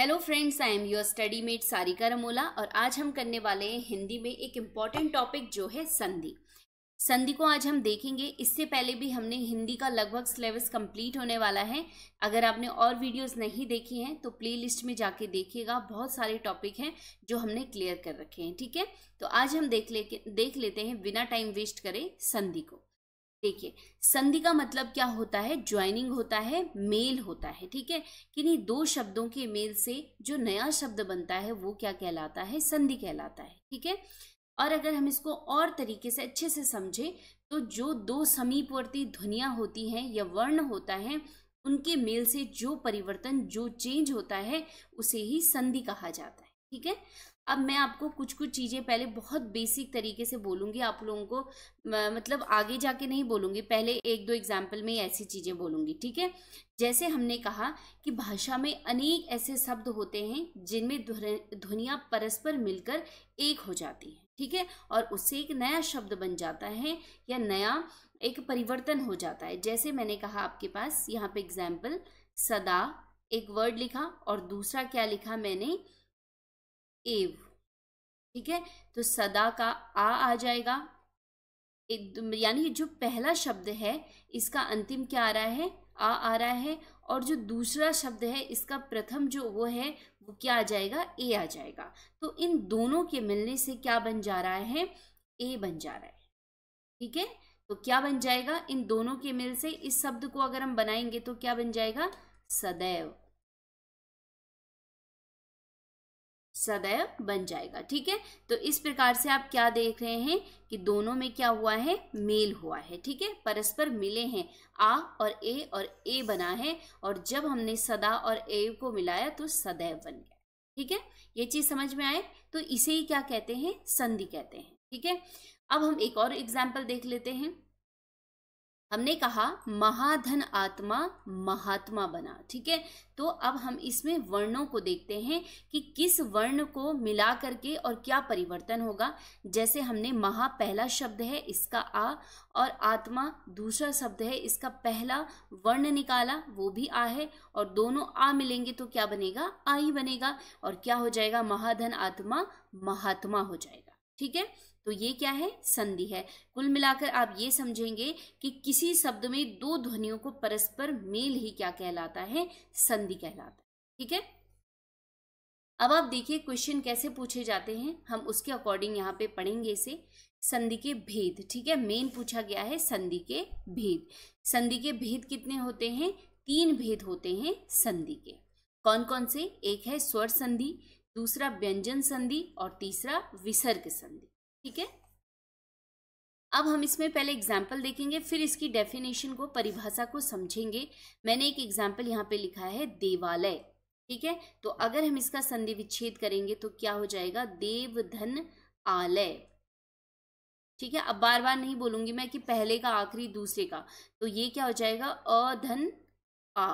hello friends I am your study mate Sarika Ramola और आज हम करने वाले हैं हिंदी में एक इम्पॉर्टेंट टॉपिक जो है संधि संधि को आज हम देखेंगे इससे पहले भी हमने हिंदी का लगभग सिलेबस कंप्लीट होने वाला है अगर आपने और वीडियोस नहीं देखी हैं तो प्लेलिस्ट में जाके देखिएगा बहुत सारे टॉपिक हैं जो हमने क्लियर कर रखे हैं ठीक है तो आज हम देख ले देख लेते हैं बिना टाइम वेस्ट करें संधि को देखिए संधि का मतलब क्या होता है ज्वाइनिंग होता है मेल होता है ठीक है किन्हीं दो शब्दों के मेल से जो नया शब्द बनता है वो क्या कहलाता है संधि कहलाता है ठीक है और अगर हम इसको और तरीके से अच्छे से समझें तो जो दो समीपवर्ती ध्वनियाँ होती हैं या वर्ण होता है उनके मेल से जो परिवर्तन जो चेंज होता है उसे ही संधि कहा जाता है ठीक है अब मैं आपको कुछ कुछ चीज़ें पहले बहुत बेसिक तरीके से बोलूँगी आप लोगों को मतलब आगे जाके नहीं बोलूँगी पहले एक दो एग्जाम्पल में ऐसी चीज़ें बोलूँगी ठीक है जैसे हमने कहा कि भाषा में अनेक ऐसे शब्द होते हैं जिनमें ध्वनियाँ परस्पर मिलकर एक हो जाती हैं ठीक है और उससे एक नया शब्द बन जाता है या नया एक परिवर्तन हो जाता है जैसे मैंने कहा आपके पास यहाँ पे एग्जाम्पल सदा एक वर्ड लिखा और दूसरा क्या लिखा मैंने एव ठीक है तो सदा का आ आ जाएगा यानी जो पहला शब्द है इसका अंतिम क्या आ रहा है आ आ रहा है और जो दूसरा शब्द है इसका प्रथम जो वो है वो क्या आ जाएगा ए आ जाएगा तो इन दोनों के मिलने से क्या बन जा रहा है ए बन जा रहा है ठीक है तो क्या बन जाएगा इन दोनों के मिल से इस शब्द को अगर हम बनाएंगे तो क्या बन जाएगा सदैव सदैव बन जाएगा ठीक है तो इस प्रकार से आप क्या देख रहे हैं कि दोनों में क्या हुआ है मेल हुआ है ठीक है परस्पर मिले हैं आ और ए और ए बना है और जब हमने सदा और ए को मिलाया तो सदैव बन गया ठीक है ये चीज समझ में आए तो इसे ही क्या कहते हैं संधि कहते हैं ठीक है अब हम एक और एग्जाम्पल देख लेते हैं हमने कहा महाधन आत्मा महात्मा बना ठीक है तो अब हम इसमें वर्णों को देखते हैं कि किस वर्ण को मिला करके और क्या परिवर्तन होगा जैसे हमने महा पहला शब्द है इसका आ और आत्मा दूसरा शब्द है इसका पहला वर्ण निकाला वो भी आ है और दोनों आ मिलेंगे तो क्या बनेगा आ ही बनेगा और क्या हो जाएगा महाधन आत्मा महात्मा हो जाएगा ठीक है तो ये क्या है संधि है कुल मिलाकर आप ये समझेंगे कि किसी शब्द में दो ध्वनियों को परस्पर मेल ही क्या कहलाता है संधि कहलाता है ठीक है अब आप देखिए क्वेश्चन कैसे पूछे जाते हैं हम उसके अकॉर्डिंग यहाँ पे पढ़ेंगे इसे संधि के भेद ठीक है मेन पूछा गया है संधि के भेद संधि के भेद कितने होते हैं तीन भेद होते हैं संधि के कौन कौन से एक है स्वर संधि दूसरा व्यंजन संधि और तीसरा विसर्ग संधि ठीक है अब हम इसमें पहले एग्जाम्पल देखेंगे फिर इसकी डेफिनेशन को परिभाषा को समझेंगे मैंने एक एग्जाम्पल यहाँ पे लिखा है देवालय ठीक है तो अगर हम इसका संधि विच्छेद करेंगे तो क्या हो जाएगा देवधन आलय ठीक है अब बार बार नहीं बोलूंगी मैं कि पहले का आखिरी दूसरे का तो ये क्या हो जाएगा अधन आ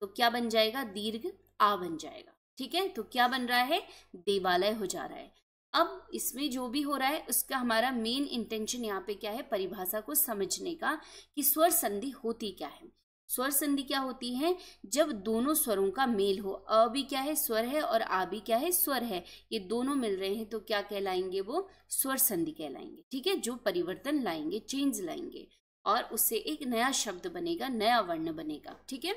तो क्या बन जाएगा दीर्घ आ बन जाएगा ठीक है तो क्या बन रहा है देवालय हो जा रहा है अब इसमें जो भी हो रहा है उसका हमारा मेन इंटेंशन यहाँ पे क्या है परिभाषा को समझने का कि स्वर संधि होती क्या है स्वर संधि क्या होती है जब दोनों स्वरों का मेल हो अ भी क्या है स्वर है और आ भी क्या है स्वर है ये दोनों मिल रहे हैं तो क्या कहलाएंगे वो स्वर संधि कहलाएंगे ठीक है जो परिवर्तन लाएंगे चेंज लाएंगे और उससे एक नया शब्द बनेगा नया वर्ण बनेगा ठीक है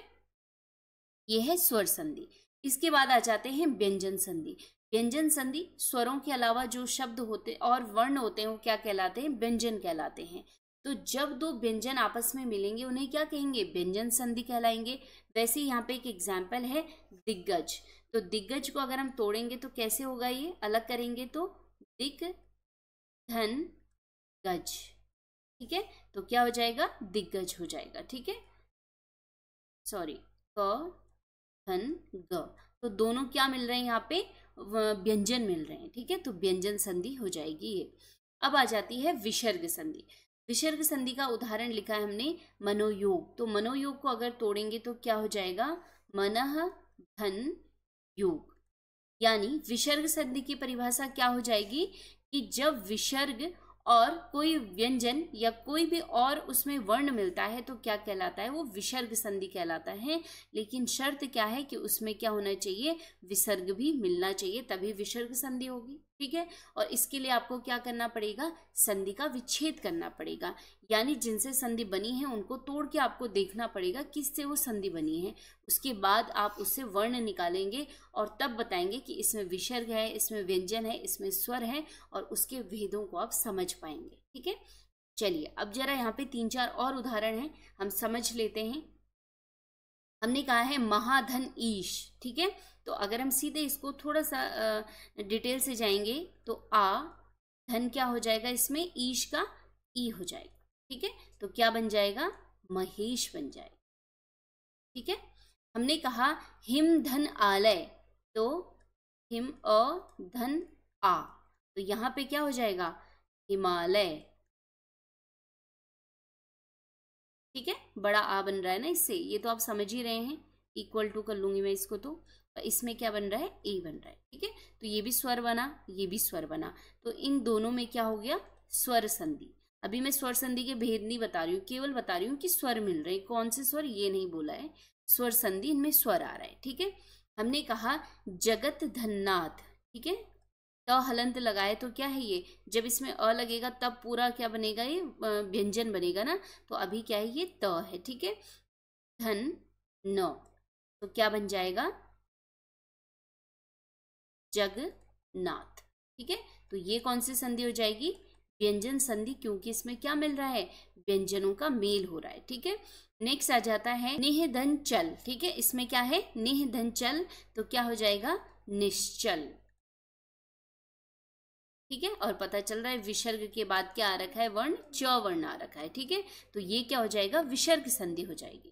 यह है स्वर संधि इसके बाद आ जाते हैं व्यंजन संधि व्यंजन संधि स्वरों के अलावा जो शब्द होते और वर्ण होते हैं वो क्या कहलाते हैं व्यंजन कहलाते हैं तो जब दो व्यंजन आपस में मिलेंगे उन्हें क्या कहेंगे व्यंजन संधि कहलाएंगे वैसे यहाँ पे एक एग्जाम्पल है दिग्गज तो दिग्गज को अगर हम तोड़ेंगे तो कैसे होगा ये अलग करेंगे तो दिग धन गज ठीक है तो क्या हो जाएगा दिग्गज हो जाएगा ठीक है सॉरी क धन ग तो दोनों क्या मिल रहे हैं यहाँ पे व्यंजन मिल रहे हैं ठीक है तो व्यंजन संधि हो जाएगी ये अब आ जाती है विसर्ग संधि विसर्ग संधि का उदाहरण लिखा है हमने मनोयोग तो मनोयोग को अगर तोड़ेंगे तो क्या हो जाएगा मन धन योग यानी विसर्ग संधि की परिभाषा क्या हो जाएगी कि जब विसर्ग और कोई व्यंजन या कोई भी और उसमें वर्ण मिलता है तो क्या कहलाता है वो विसर्ग संधि कहलाता है लेकिन शर्त क्या है कि उसमें क्या होना चाहिए विसर्ग भी मिलना चाहिए तभी विसर्ग संधि होगी ठीक है और इसके लिए आपको क्या करना पड़ेगा संधि का विच्छेद करना पड़ेगा यानी जिनसे संधि बनी है उनको तोड़ के आपको देखना पड़ेगा किससे वो संधि बनी है उसके बाद आप उससे वर्ण निकालेंगे और तब बताएंगे कि इसमें विसर्ग है इसमें व्यंजन है इसमें स्वर है और उसके भेदों को आप समझ पाएंगे ठीक है चलिए अब जरा यहाँ पे तीन चार और उदाहरण हैं हम समझ लेते हैं हमने कहा है महाधन ईश ठीक है तो अगर हम सीधे इसको थोड़ा सा डिटेल से जाएंगे तो आ धन क्या हो जाएगा इसमें ईश का ई हो जाएगा ठीक है तो क्या बन जाएगा महेश बन जाएगा ठीक है हमने कहा हिम धन आलय तो हिम अ धन आ तो यहाँ पे क्या हो जाएगा हिमालय ठीक है बड़ा आ बन रहा है ना इससे ये तो आप समझ ही रहे हैं इक्वल टू कर लूंगी मैं इसको तो।, तो इसमें क्या बन रहा है ए बन रहा है ठीक है तो ये भी स्वर बना ये भी स्वर बना तो इन दोनों में क्या हो गया स्वर संधि अभी मैं स्वर संधि के भेद नहीं बता रही हूँ केवल बता रही हूँ कि स्वर मिल रहे हैं कौन से स्वर ये नहीं बोला है स्वर संधि इनमें स्वर आ रहा है ठीक है हमने कहा जगत धन्नाथ ठीक है त हलंत लगाए तो क्या है ये जब इसमें अ लगेगा तब पूरा क्या बनेगा ये व्यंजन बनेगा ना तो अभी क्या है ये त है ठीक है धन न तो क्या बन जाएगा जगनाथ ठीक है तो ये कौन सी संधि हो जाएगी व्यंजन संधि क्योंकि इसमें क्या मिल रहा है व्यंजनों का मेल हो रहा है ठीक है नेक्स्ट आ जाता है नेह धन चल ठीक है इसमें क्या है नेह धन चल तो क्या हो जाएगा निश्चल ठीक है और पता चल रहा है विसर्ग के बाद क्या आ रखा है वर्ण च वर्ण आ रखा है ठीक है तो ये क्या हो जाएगा विसर्ग संधि हो जाएगी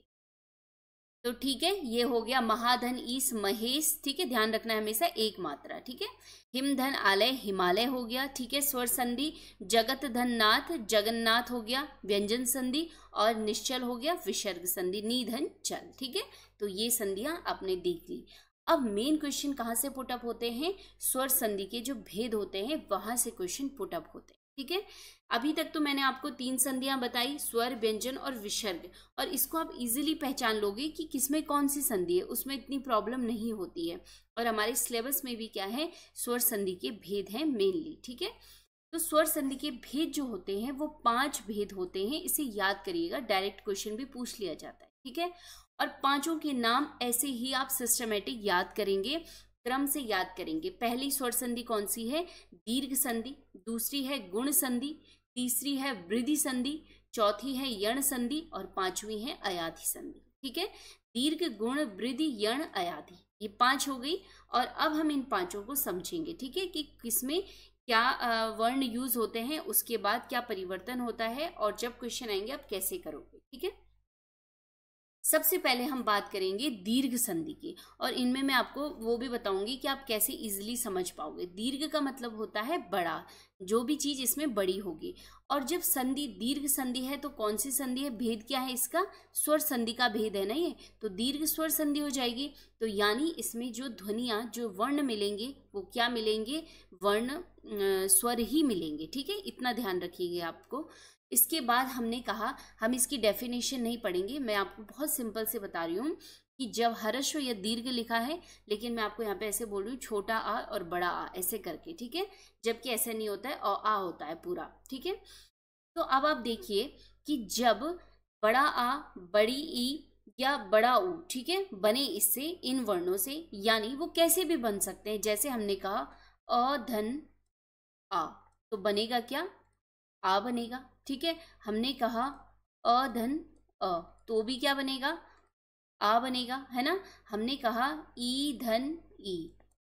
तो ठीक है ये हो गया महाधन ईस महेश ठीक है ध्यान रखना है हमेशा एक मात्रा ठीक है हिमधन आलय हिमालय हो गया ठीक है स्वर संधि जगत धन नाथ जगन्नाथ हो गया व्यंजन संधि और निश्चल हो गया विसर्ग संधि निधन चल ठीक है तो ये संधियां आपने देख ली अब मेन क्वेश्चन कहाँ से पुटअप होते हैं स्वर संधि के जो भेद होते हैं वहां से क्वेश्चन पुटअप होते हैं ठीक है अभी तक तो मैंने आपको तीन संधियां बताई स्वर व्यंजन और विसर्ग और इसको आप इजीली पहचान लोगे कि किसमें कौन सी संधि है उसमें इतनी प्रॉब्लम नहीं होती है और हमारे सिलेबस में भी क्या है स्वर संधि के भेद हैं मेनली ठीक है तो स्वर संधि के भेद जो होते हैं वो पांच भेद होते हैं इसे याद करिएगा डायरेक्ट क्वेश्चन भी पूछ लिया जाता है ठीक है और पांचों के नाम ऐसे ही आप सिस्टमेटिक याद करेंगे क्रम से याद करेंगे पहली स्वर संधि कौन सी है दीर्घ संधि दूसरी है गुण संधि तीसरी है वृद्धि संधि चौथी है यण संधि और पांचवी है अयाधि संधि ठीक है दीर्घ गुण वृद्धि यण अयाधि ये पांच हो गई और अब हम इन पांचों को समझेंगे ठीक है कि किसमें क्या वर्ण यूज होते हैं उसके बाद क्या परिवर्तन होता है और जब क्वेश्चन आएंगे आप कैसे करोगे ठीक है सबसे पहले हम बात करेंगे दीर्घ संधि की और इनमें मैं आपको वो भी बताऊंगी कि आप कैसे इजिली समझ पाओगे दीर्घ का मतलब होता है बड़ा जो भी चीज़ इसमें बड़ी होगी और जब संधि दीर्घ संधि है तो कौन सी संधि है भेद क्या है इसका स्वर संधि का भेद है ना ये तो दीर्घ स्वर संधि हो जाएगी तो यानी इसमें जो ध्वनिया जो वर्ण मिलेंगे वो क्या मिलेंगे वर्ण स्वर ही मिलेंगे ठीक है इतना ध्यान रखिएगा आपको इसके बाद हमने कहा हम इसकी डेफिनेशन नहीं पढ़ेंगे मैं आपको बहुत सिंपल से बता रही हूँ कि जब हरस्व या दीर्घ लिखा है लेकिन मैं आपको यहाँ पे ऐसे बोल रही हूँ छोटा आ और बड़ा आ ऐसे करके ठीक है जबकि ऐसा नहीं होता है और आ होता है पूरा ठीक है तो अब आप देखिए कि जब बड़ा आ बड़ी ई या बड़ा ऊ ठीक है बने इससे इन वर्णों से यानी वो कैसे भी बन सकते हैं जैसे हमने कहा अ धन आ तो बनेगा क्या आ बनेगा ठीक है हमने कहा अ धन अ तो भी क्या बनेगा आ बनेगा है ना हमने कहा ई धन ई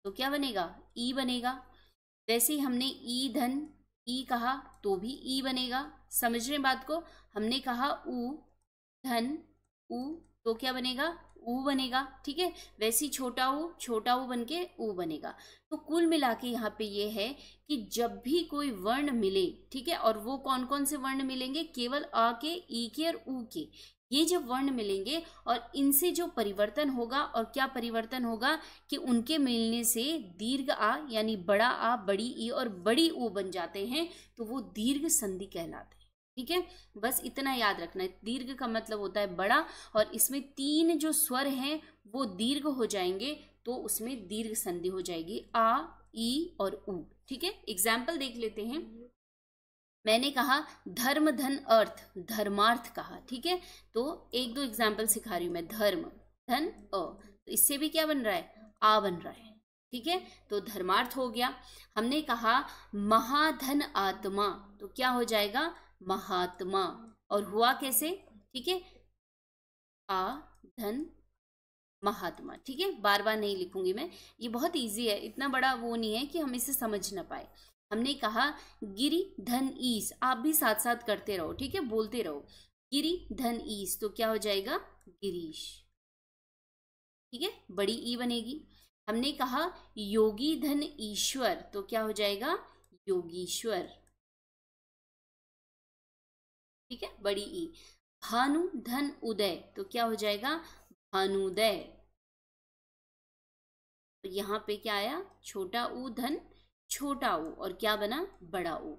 तो क्या बनेगा ई बनेगा वैसे हमने ई धन ई कहा तो भी ई बनेगा समझ रहे हैं बात को हमने कहा ऊ धन ऊ तो क्या बनेगा ऊ बनेगा ठीक है वैसे ही छोटा ऊ छोटा ऊ बन के ऊ बनेगा तो कुल मिला के यहाँ पे ये है कि जब भी कोई वर्ण मिले ठीक है और वो कौन कौन से वर्ण मिलेंगे केवल अ के ई के और ऊ के ये जब वर्ण मिलेंगे और इनसे जो परिवर्तन होगा और क्या परिवर्तन होगा कि उनके मिलने से दीर्घ आ यानी बड़ा आ बड़ी ई और बड़ी ऊ बन जाते हैं तो वो दीर्घ संधि कहलाते हैं ठीक है बस इतना याद रखना है दीर्घ का मतलब होता है बड़ा और इसमें तीन जो स्वर हैं वो दीर्घ हो जाएंगे तो उसमें दीर्घ संधि हो जाएगी आ ई और उ ठीक है एग्जाम्पल देख लेते हैं मैंने कहा धर्म धन अर्थ धर्मार्थ कहा ठीक है तो एक दो एग्जाम्पल सिखा रही हूँ मैं धर्म धन अ तो इससे भी क्या बन रहा है आ बन रहा है ठीक है तो धर्मार्थ हो गया हमने कहा महाधन आत्मा तो क्या हो जाएगा महात्मा और हुआ कैसे ठीक है आ धन महात्मा ठीक है बार बार नहीं लिखूंगी मैं ये बहुत इजी है इतना बड़ा वो नहीं है कि हम इसे समझ ना पाए हमने कहा गिरी धन ईस आप भी साथ साथ करते रहो ठीक है बोलते रहो गिरी धन ईस तो क्या हो जाएगा गिरीश ठीक है बड़ी ई बनेगी हमने कहा योगी धन ईश्वर तो क्या हो जाएगा योगीश्वर ठीक है बड़ी ई भानु धन उदय तो क्या हो जाएगा भानुदय तो यहाँ पे क्या आया छोटा ऊ धन छोटा ऊ और क्या बना बड़ा ऊ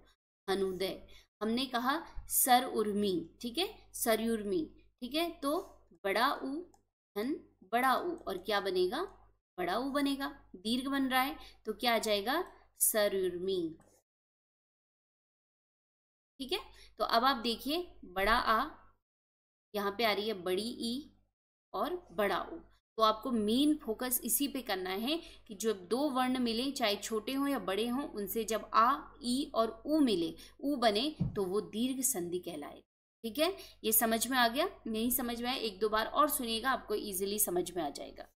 भानुदय हमने कहा सर उर्मी ठीक है सर उर्मी ठीक है तो बड़ा ऊ धन बड़ा ऊ और क्या बनेगा बड़ा ऊ बनेगा दीर्घ बन रहा है तो क्या आ जाएगा सर उर्मी ठीक है तो अब आप देखिए बड़ा आ यहाँ पे आ रही है बड़ी ई और बड़ा ओ तो आपको मेन फोकस इसी पे करना है कि जो दो वर्ण मिले चाहे छोटे हों या बड़े हों उनसे जब आ ई और ऊ मिले ऊ बने तो वो दीर्घ संधि कहलाए ठीक है ये समझ में आ गया नहीं समझ में आया एक दो बार और सुनिएगा आपको इजीली समझ में आ जाएगा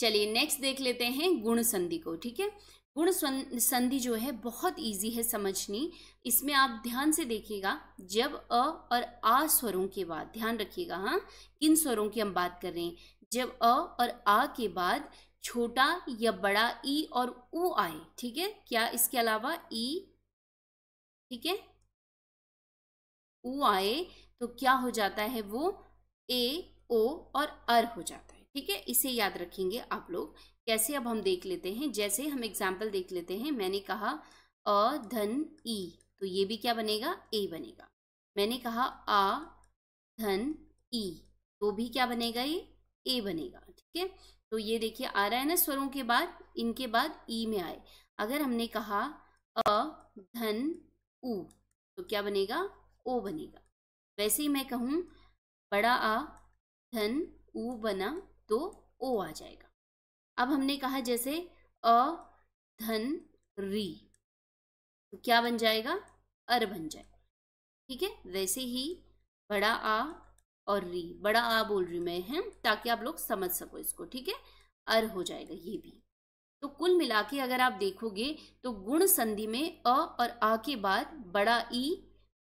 चलिए नेक्स्ट देख लेते हैं गुण संधि को ठीक है गुण संधि जो है बहुत इजी है समझनी इसमें आप ध्यान से देखिएगा जब अ और आ स्वरों के बाद ध्यान रखिएगा हाँ किन स्वरों की हम बात कर रहे हैं जब अ और आ के बाद छोटा या बड़ा ई और ऊ आए ठीक है क्या इसके अलावा ई ठीक है ऊ आए तो क्या हो जाता है वो ए ओ और अर हो जाता है ठीक है इसे याद रखेंगे आप लोग कैसे अब हम देख लेते हैं जैसे हम एग्जाम्पल देख लेते हैं मैंने कहा अ धन ई तो ये भी क्या बनेगा ए बनेगा मैंने कहा आ धन ई तो भी क्या बनेगा ये ए बनेगा ठीक है तो ये देखिए आ रहा है ना स्वरों के बाद इनके बाद ई में आए अगर हमने कहा अ धन ऊ तो क्या बनेगा ओ बनेगा वैसे ही मैं कहूँ बड़ा आ धन ऊ बना तो ओ आ जाएगा अब हमने कहा जैसे अ धन री तो क्या बन जाएगा अर बन जाएगा ठीक है वैसे ही बड़ा आ और री बड़ा आ बोल रही मैं है ताकि आप लोग समझ सको इसको ठीक है अर हो जाएगा ये भी तो कुल मिला के अगर आप देखोगे तो गुण संधि में अ और आ के बाद बड़ा ई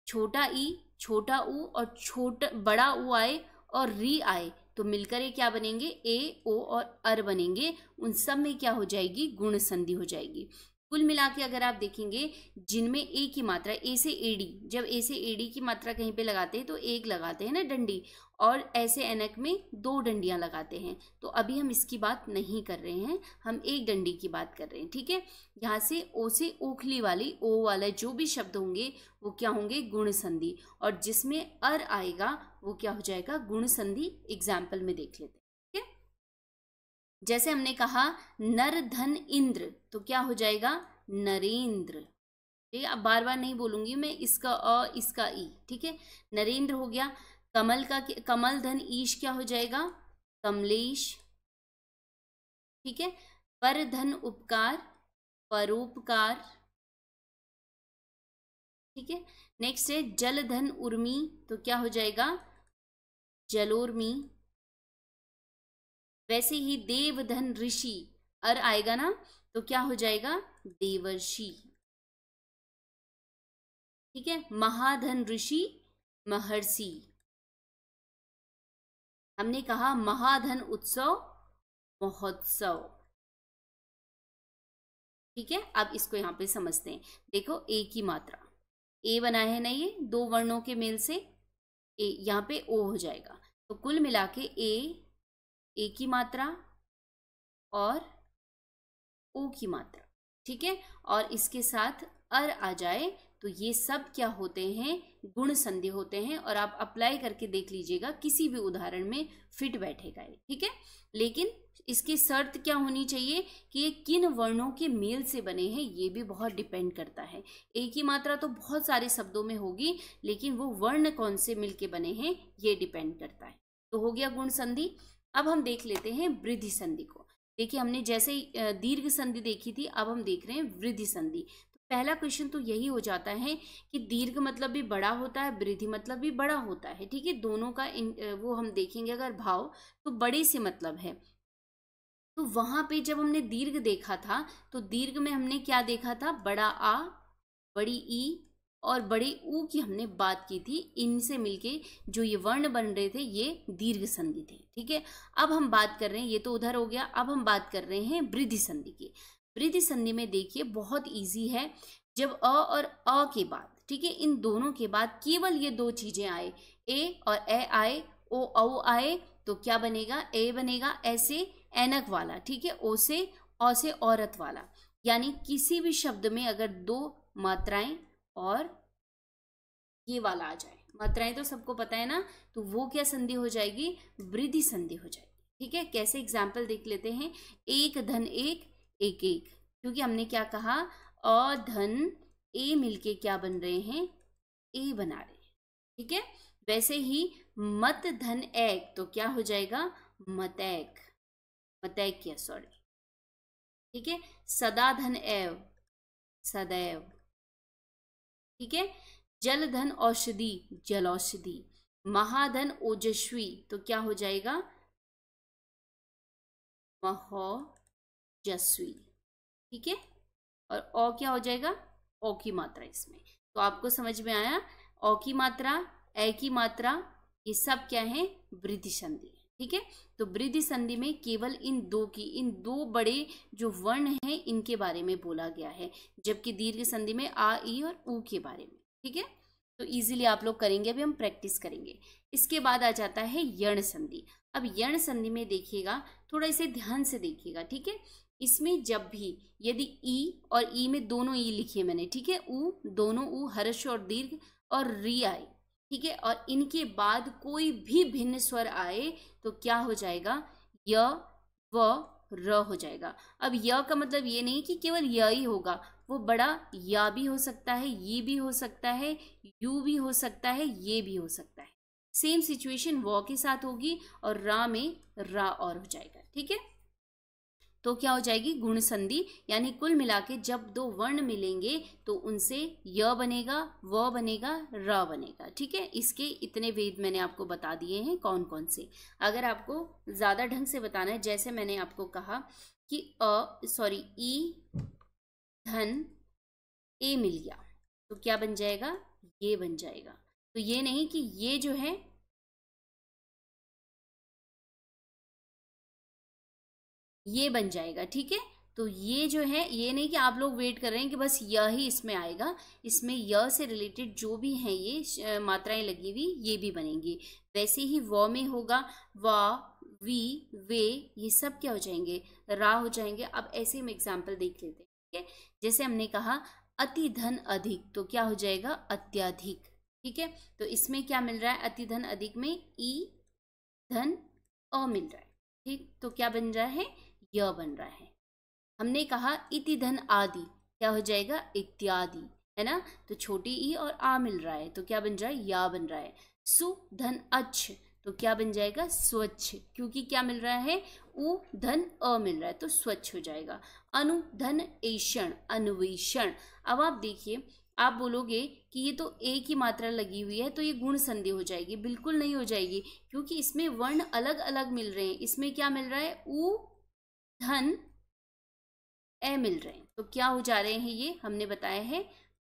छोटा ई छोटा ऊ और छोटा बड़ा ऊ आए और री आए तो मिलकर ये क्या बनेंगे ए ओ और अर बनेंगे उन सब में क्या हो जाएगी गुण संधि हो जाएगी कुल मिला के अगर आप देखेंगे जिनमें ए की मात्रा ए से एडी जब ए से एडी की मात्रा कहीं पे लगाते हैं तो एक लगाते हैं ना डंडी और ऐसे एनक में दो डंडियां लगाते हैं तो अभी हम इसकी बात नहीं कर रहे हैं हम एक डंडी की बात कर रहे हैं ठीक है यहाँ से ओ से ओखली वाली ओ वाला जो भी शब्द होंगे वो क्या होंगे गुण संधि और जिसमें अर आएगा वो क्या हो जाएगा गुण संधि एग्जाम्पल में देख लेते हैं जैसे हमने कहा नर धन इंद्र तो क्या हो जाएगा नरेंद्र ठीक है अब बार बार नहीं बोलूंगी मैं इसका अ इसका ई ठीक है नरेंद्र हो गया कमल का कमल धन ईश क्या हो जाएगा कमलेश ठीक है पर धन उपकार परोपकार ठीक है नेक्स्ट है जल धन उर्मी तो क्या हो जाएगा जलोर्मी वैसे ही देवधन ऋषि अर आएगा ना तो क्या हो जाएगा देवर्षि ठीक है महाधन ऋषि महर्षि हमने कहा महाधन उत्सव महोत्सव ठीक है अब इसको यहां पे समझते हैं देखो ए की मात्रा ए बना है ना ये दो वर्णों के मेल से ए यहाँ पे ओ हो जाएगा तो कुल मिला के ए ए की मात्रा और ओ की मात्रा ठीक है और इसके साथ अर आ जाए तो ये सब क्या होते हैं गुण संधि होते हैं और आप अप्लाई करके देख लीजिएगा किसी भी उदाहरण में फिट बैठेगा ये ठीक है लेकिन इसकी शर्त क्या होनी चाहिए कि ये किन वर्णों के मेल से बने हैं ये भी बहुत डिपेंड करता है एक ही मात्रा तो बहुत सारे शब्दों में होगी लेकिन वो वर्ण कौन से मिल के बने हैं ये डिपेंड करता है तो हो गया गुण संधि अब हम देख लेते हैं वृद्धि संधि को देखिए हमने जैसे दीर्घ संधि देखी थी अब हम देख रहे हैं वृद्धि संधि तो पहला क्वेश्चन तो यही हो जाता है कि दीर्घ मतलब भी बड़ा होता है वृद्धि मतलब भी बड़ा होता है ठीक है दोनों का इन, वो हम देखेंगे अगर भाव तो बड़े से मतलब है तो वहां पे जब हमने दीर्घ देखा था तो दीर्घ में हमने क्या देखा था बड़ा आ बड़ी ई और बड़े ऊ की हमने बात की थी इनसे मिलके जो ये वर्ण बन रहे थे ये दीर्घ संधि थे ठीक है अब हम बात कर रहे हैं ये तो उधर हो गया अब हम बात कर रहे हैं वृद्धि संधि की वृद्धि संधि में देखिए बहुत ईजी है जब अ और अ के बाद ठीक है इन दोनों के बाद केवल ये दो चीजें आए ए और ए आए ओ औ आए तो क्या बनेगा ए बनेगा ऐसे एनक वाला ठीक है ओ से औ से औरत वाला यानी किसी भी शब्द में अगर दो मात्राएं और ये वाला आ जाए मात्राएं तो सबको पता है ना तो वो क्या संधि हो जाएगी वृद्धि संधि हो जाएगी ठीक है कैसे एग्जाम्पल देख लेते हैं एक धन एक एक एक क्योंकि हमने क्या कहा अ धन ए मिलके क्या बन रहे हैं ए बना रहे हैं ठीक है वैसे ही मत धन एक तो क्या हो जाएगा मतैक मतैक या सॉरी ठीक है सदा धन एव सदैव ठीक है जल धन औषधि जल औषधि महाधन ओजस्वी तो क्या हो जाएगा महोजस्वी ठीक है और अ क्या हो जाएगा ओ की मात्रा इसमें तो आपको समझ में आया ओ की मात्रा ए की मात्रा ये सब क्या है वृद्धि संधि ठीक है तो वृद्धि संधि में केवल इन दो की इन दो बड़े जो वर्ण हैं इनके बारे में बोला गया है जबकि दीर्घ संधि में आ ई और ऊ के बारे में ठीक है तो इजीली आप लोग करेंगे अभी हम प्रैक्टिस करेंगे इसके बाद आ जाता है यण संधि अब यण संधि में देखिएगा थोड़ा इसे ध्यान से देखिएगा ठीक है इसमें जब भी यदि ई और ई में दोनों ई लिखिए मैंने ठीक है ऊ दोनों ऊ हर्ष और दीर्घ और री आई ठीक है और इनके बाद कोई भी भिन्न स्वर आए तो क्या हो जाएगा य व र हो जाएगा अब य का मतलब ये नहीं कि केवल य ही होगा वो बड़ा या भी हो सकता है ये भी हो सकता है यू भी हो सकता है ये भी हो सकता है सेम सिचुएशन व के साथ होगी और रा में रा और हो जाएगा ठीक है तो क्या हो जाएगी गुण संधि यानी कुल मिला के जब दो वर्ण मिलेंगे तो उनसे य बनेगा व बनेगा र बनेगा ठीक है इसके इतने वेद मैंने आपको बता दिए हैं कौन कौन से अगर आपको ज़्यादा ढंग से बताना है जैसे मैंने आपको कहा कि अ सॉरी ई धन ए मिल गया तो क्या बन जाएगा ये बन जाएगा तो ये नहीं कि ये जो है ये बन जाएगा ठीक है तो ये जो है ये नहीं कि आप लोग वेट कर रहे हैं कि बस य ही इसमें आएगा इसमें य से रिलेटेड जो भी हैं ये मात्राएं लगी हुई ये भी बनेंगी वैसे ही व में होगा व वी वे ये सब क्या हो जाएंगे रा हो जाएंगे अब ऐसे हम एग्जाम्पल देख लेते हैं ठीक है जैसे हमने कहा अति धन अधिक तो क्या हो जाएगा अत्याधिक ठीक है तो इसमें क्या मिल रहा है अति धन अधिक में ई धन अ मिल रहा है ठीक तो क्या बन रहा है य बन रहा है हमने कहा इति धन आदि क्या हो जाएगा इत्यादि है ना तो छोटी ई और आ मिल रहा है तो क्या बन रहा है या बन रहा है सु धन अच्छ तो क्या बन जाएगा स्वच्छ क्योंकि क्या मिल रहा है उ धन अ मिल रहा है तो स्वच्छ हो जाएगा अनु धन ऐषण अन्वेषण अब आप देखिए आप बोलोगे कि ये तो ए की मात्रा लगी हुई है तो ये गुण संधि हो जाएगी बिल्कुल नहीं हो जाएगी क्योंकि इसमें वर्ण अलग अलग मिल रहे हैं इसमें क्या मिल रहा है उ धन ए मिल रहे हैं तो क्या हो जा रहे हैं ये हमने बताया है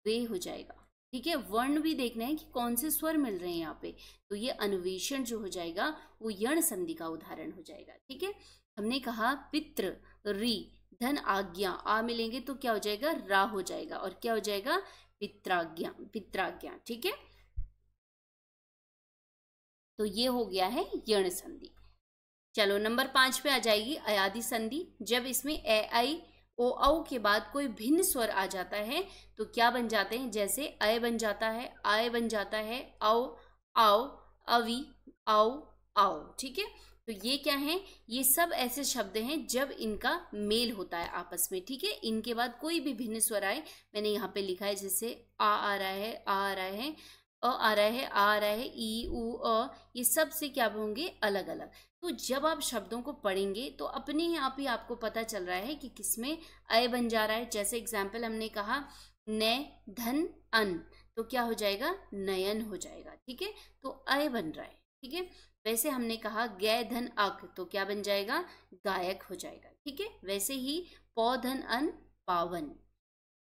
वे हो जाएगा ठीक है वर्ण भी देखना है कि कौन से स्वर मिल रहे हैं यहाँ पे तो ये अन्वेषण जो हो जाएगा वो यण संधि का उदाहरण हो जाएगा ठीक है हमने कहा पित्र री धन आज्ञा आ मिलेंगे तो क्या हो जाएगा रा हो जाएगा और क्या हो जाएगा पित्राज्ञा पित्राज्ञा ठीक है तो ये हो गया है यण संधि चलो नंबर पाँच पे आ जाएगी अयादि संधि जब इसमें ए आई ओ औ के बाद कोई भिन्न स्वर आ जाता है तो क्या बन जाते हैं जैसे अय बन जाता है आय बन जाता है औ आओ अवि आओ आओ ठीक है तो ये क्या है ये सब ऐसे शब्द हैं जब इनका मेल होता है आपस में ठीक है इनके बाद कोई भी भिन्न स्वर आए मैंने यहाँ पे लिखा है जैसे आ आ रहा है आ आ रहा है अ आ रहा है आ रहा है ई ऊ अ ये सब से क्या होंगे अलग अलग तो जब आप शब्दों को पढ़ेंगे तो अपने ही आप ही आपको पता चल रहा है कि किसमें अय बन जा रहा है जैसे एग्जाम्पल हमने कहा नय धन अन तो क्या हो जाएगा नयन हो जाएगा ठीक है तो अय बन रहा है ठीक है वैसे हमने कहा गय धन अक तो क्या बन जाएगा गायक हो जाएगा ठीक है वैसे ही पौधन अन पावन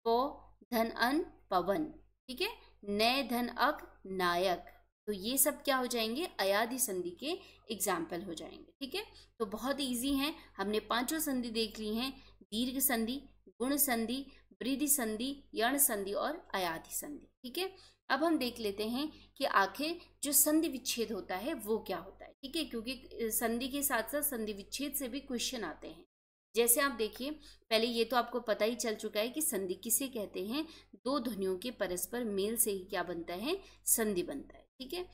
पौधन अन पवन ठीक है नए धन अक नायक तो ये सब क्या हो जाएंगे अयाधि संधि के एग्जाम्पल हो जाएंगे ठीक है तो बहुत ईजी हैं हमने पांचों संधि देख ली हैं दीर्घ संधि गुण संधि वृद्धि संधि यण संधि और अयाधि संधि ठीक है अब हम देख लेते हैं कि आखिर जो संधि विच्छेद होता है वो क्या होता है ठीक है क्योंकि संधि के साथ साथ संधि विच्छेद से भी क्वेश्चन आते हैं जैसे आप देखिए पहले ये तो आपको पता ही चल चुका है कि संधि किसे कहते हैं दो ध्वनियों के परस्पर मेल से ही क्या बनता है संधि बनता है ठीक है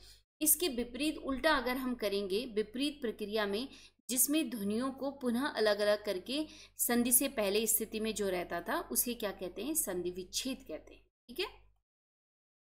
इसके विपरीत उल्टा अगर हम करेंगे विपरीत प्रक्रिया में जिसमें ध्वनियों को पुनः अलग अलग करके संधि से पहले स्थिति में जो रहता था उसे क्या कहते हैं संधि विच्छेद कहते हैं ठीक है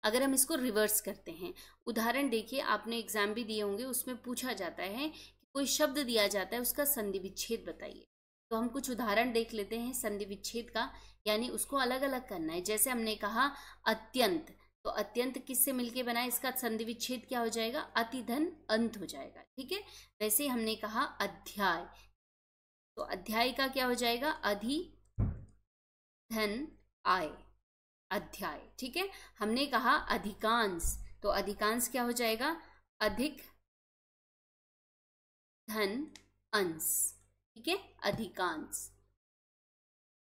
अगर हम इसको रिवर्स करते हैं उदाहरण देखिए आपने एग्जाम भी दिए होंगे उसमें पूछा जाता है कि कोई शब्द दिया जाता है उसका संधि विच्छेद बताइए तो हम कुछ उदाहरण देख लेते हैं संधि विच्छेद का यानी उसको अलग अलग करना है जैसे हमने कहा अत्यंत तो अत्यंत किससे मिलके बना है इसका संधि विच्छेद क्या हो जाएगा अतिधन अंत हो जाएगा ठीक है वैसे हमने कहा अध्याय तो अध्याय का क्या हो जाएगा अधि धन आय अध्याय ठीक है हमने कहा अधिकांश तो अधिकांश क्या हो जाएगा अधिक धन अंश ठीक है अधिकांश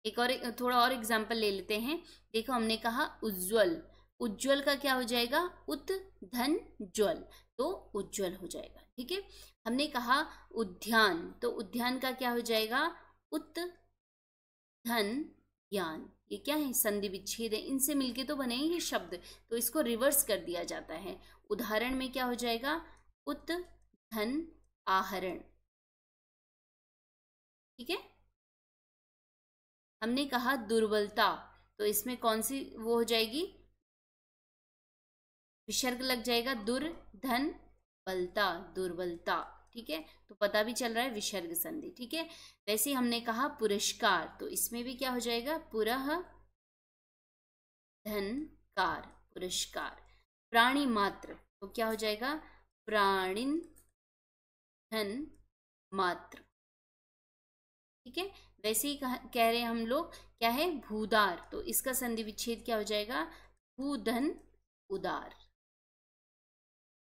एक और थोड़ा और एग्जाम्पल ले लेते हैं देखो हमने कहा उज्ज्वल उज्ज्वल का क्या हो जाएगा उत धन ज्वल तो उज्ज्वल हो जाएगा ठीक है हमने कहा उद्यान तो उद्यान का क्या हो जाएगा उत धन ज्ञान ये क्या है संधि विच्छेद है इनसे मिलके तो बने ये शब्द तो इसको रिवर्स कर दिया जाता है उदाहरण में क्या हो जाएगा उत धन आहरण ठीक है हमने कहा दुर्बलता तो इसमें कौन सी वो हो जाएगी विसर्ग लग जाएगा दुर धन बलता दुर्बलता ठीक है तो पता भी चल रहा है विसर्ग संधि ठीक है वैसे हमने कहा पुरस्कार तो इसमें भी क्या हो जाएगा पुरह धन कार पुरस्कार प्राणी मात्र तो क्या हो जाएगा प्राणिन धन मात्र ठीक है वैसे ही कह, रहे हैं हम लोग क्या है भूदार तो इसका संधि विच्छेद क्या हो जाएगा भूधन उदार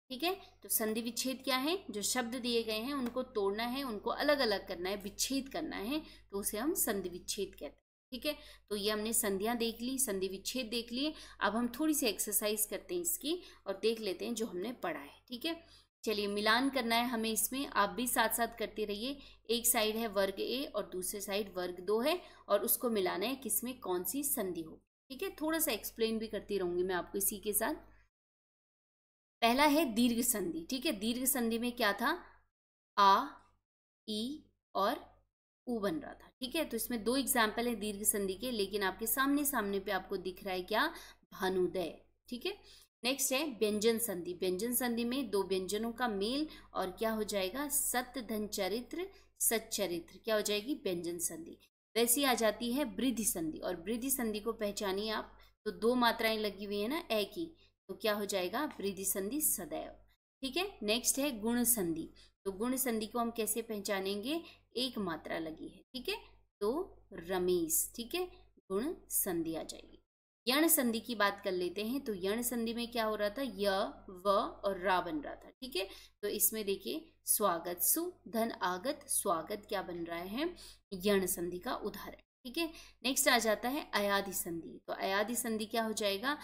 ठीक है तो संधि विच्छेद क्या है जो शब्द दिए गए हैं उनको तोड़ना है उनको अलग अलग करना है विच्छेद करना है तो उसे हम संधि विच्छेद कहते हैं ठीक है तो ये हमने संधियां देख ली संधि विच्छेद देख लिए अब हम थोड़ी सी एक्सरसाइज करते हैं इसकी और देख लेते हैं जो हमने पढ़ा है ठीक है चलिए मिलान करना है हमें इसमें आप भी साथ साथ करते रहिए एक साइड है वर्ग ए और दूसरे साइड वर्ग दो है और उसको मिलाना है किसमें कौन सी संधि हो ठीक है थोड़ा सा एक्सप्लेन भी करती रहूंगी मैं आपको इसी के साथ पहला है दीर्घ संधि ठीक है दीर्घ संधि में क्या था आ ई और ऊ बन रहा था ठीक है तो इसमें दो एग्जाम्पल है दीर्घ संधि के लेकिन आपके सामने सामने पे आपको दिख रहा है क्या भानुदय ठीक है नेक्स्ट है व्यंजन संधि व्यंजन संधि में दो व्यंजनों का मेल और क्या हो जाएगा सत्य धन चरित्र सच्चरित्र क्या हो जाएगी व्यंजन संधि वैसी तो आ जाती है वृद्धि संधि और वृद्धि संधि को पहचानिए आप तो दो मात्राएं लगी हुई है ना ए की तो क्या हो जाएगा वृद्धि संधि सदैव ठीक है नेक्स्ट है गुण संधि तो गुण संधि को हम कैसे पहचानेंगे एक मात्रा लगी है ठीक है तो रमेश ठीक है गुण संधि आ जाएगी यण संधि की बात कर लेते हैं तो यण संधि में क्या हो रहा था य व और रा बन रहा था ठीक है तो इसमें देखिए स्वागत सु धन आगत स्वागत क्या बन रहा है यण संधि का उदाहरण ठीक है नेक्स्ट आ जाता है अयाधि संधि तो अयाधि संधि क्या हो जाएगा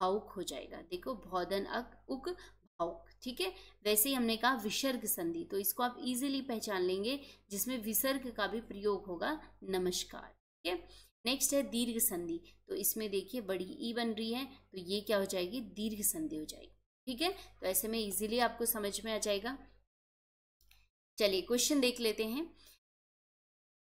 भावुक हो जाएगा देखो भौधन अक उक भावुक ठीक है वैसे ही हमने कहा विसर्ग संधि तो इसको आप इजीली पहचान लेंगे जिसमें विसर्ग का भी प्रयोग होगा नमस्कार ठीक है नेक्स्ट है दीर्घ संधि तो इसमें देखिए बड़ी ई e बन रही है तो ये क्या हो जाएगी दीर्घ संधि हो जाएगी ठीक है तो ऐसे में इजीली आपको समझ में आ जाएगा चलिए क्वेश्चन देख लेते हैं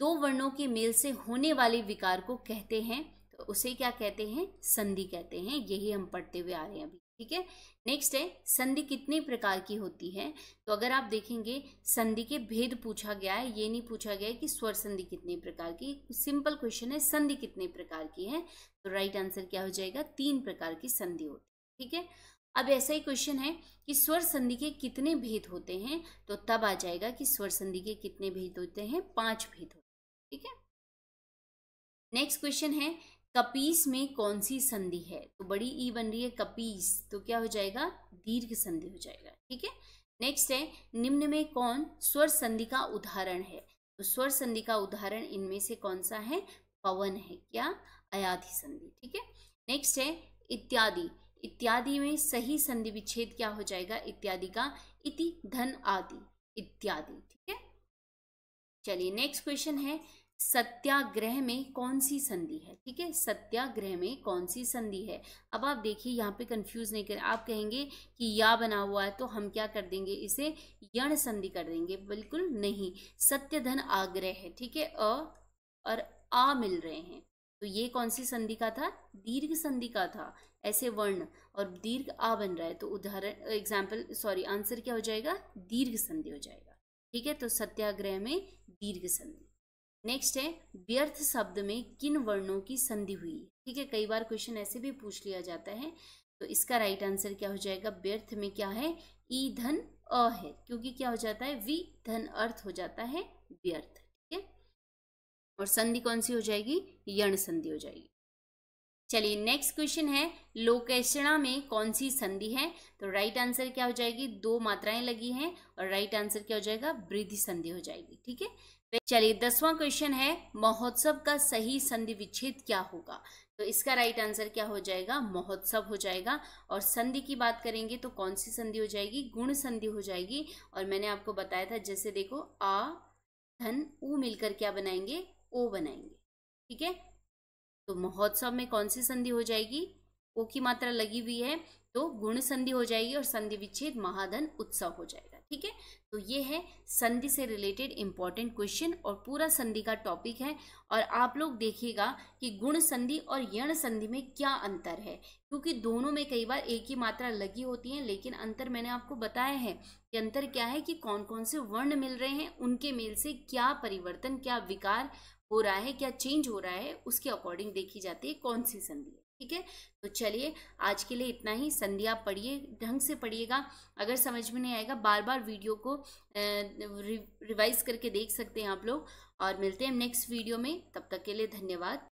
दो वर्णों के मेल से होने वाले विकार को कहते हैं तो उसे क्या कहते हैं संधि कहते हैं यही हम पढ़ते हुए आ रहे हैं अभी ठीक है नेक्स्ट है संधि कितने प्रकार की होती है तो अगर आप देखेंगे संधि के भेद पूछा गया है ये नहीं पूछा गया है कि स्वर संधि कितने प्रकार की सिंपल क्वेश्चन है संधि कितने प्रकार की है तो राइट आंसर क्या हो जाएगा तीन प्रकार की संधि होती है ठीक है अब ऐसा ही क्वेश्चन है कि स्वर संधि के कितने भेद होते हैं तो तब आ जाएगा कि स्वर संधि के कितने भेद होते हैं पांच भेद होते हैं ठीक है नेक्स्ट क्वेश्चन है कपीस में कौन सी संधि है तो बड़ी ई बन रही है कपीस तो क्या हो जाएगा दीर्घ संधि हो जाएगा ठीक है नेक्स्ट है निम्न में कौन स्वर संधि का उदाहरण है तो स्वर संधि का उदाहरण इनमें से कौन सा है पवन है क्या अयाधि संधि ठीक है नेक्स्ट है इत्यादि इत्यादि में सही संधि विच्छेद क्या हो जाएगा इत्यादि का इति धन आदि इत्यादि ठीक है चलिए नेक्स्ट क्वेश्चन है सत्याग्रह में कौन सी संधि है ठीक है सत्याग्रह में कौन सी संधि है अब आप देखिए यहाँ पे कंफ्यूज नहीं करें आप कहेंगे कि या बना हुआ है तो हम क्या कर देंगे इसे यण संधि कर देंगे बिल्कुल नहीं सत्य धन आग्रह है ठीक है अ और आ मिल रहे हैं तो ये कौन सी संधि का था दीर्घ संधि का था ऐसे वर्ण और दीर्घ आ बन रहा है तो उदाहरण एग्जाम्पल सॉरी आंसर क्या हो जाएगा दीर्घ संधि हो जाएगा ठीक है तो सत्याग्रह में दीर्घ संधि नेक्स्ट है व्यर्थ शब्द में किन वर्णों की संधि हुई ठीक है कई बार क्वेश्चन ऐसे भी पूछ लिया जाता है तो इसका राइट आंसर क्या हो जाएगा व्यर्थ में क्या है ई धन अ है क्योंकि क्या हो जाता है वी धन अर्थ हो जाता है व्यर्थ ठीक है और संधि कौन सी हो जाएगी यण संधि हो जाएगी चलिए नेक्स्ट क्वेश्चन है लोकेशणा में कौन सी संधि है तो राइट आंसर क्या हो जाएगी दो मात्राएं लगी हैं और राइट आंसर क्या हो जाएगा वृद्धि संधि हो जाएगी ठीक है चलिए दसवां क्वेश्चन है महोत्सव का सही संधि विच्छेद क्या होगा तो इसका राइट आंसर क्या हो जाएगा महोत्सव हो जाएगा और संधि की बात करेंगे तो कौन सी संधि हो जाएगी गुण संधि हो जाएगी और मैंने आपको बताया था जैसे देखो आ धन ऊ मिलकर क्या बनाएंगे ओ बनाएंगे ठीक है तो महोत्सव में कौन सी संधि हो जाएगी ओ की मात्रा लगी हुई है तो गुण संधि हो जाएगी और संधि विच्छेद महाधन उत्सव हो जाएगा ठीक है तो ये है संधि से रिलेटेड इम्पॉर्टेंट क्वेश्चन और पूरा संधि का टॉपिक है और आप लोग देखिएगा कि गुण संधि और यण संधि में क्या अंतर है क्योंकि दोनों में कई बार एक ही मात्रा लगी होती है लेकिन अंतर मैंने आपको बताया है कि अंतर क्या है कि कौन कौन से वर्ण मिल रहे हैं उनके मेल से क्या परिवर्तन क्या विकार हो रहा है क्या चेंज हो रहा है उसके अकॉर्डिंग देखी जाती है कौन सी संधि ठीक है तो चलिए आज के लिए इतना ही संध्या पढ़िए ढंग से पढ़िएगा अगर समझ में नहीं आएगा बार बार वीडियो को रिवाइज करके देख सकते हैं आप लोग और मिलते हैं नेक्स्ट वीडियो में तब तक के लिए धन्यवाद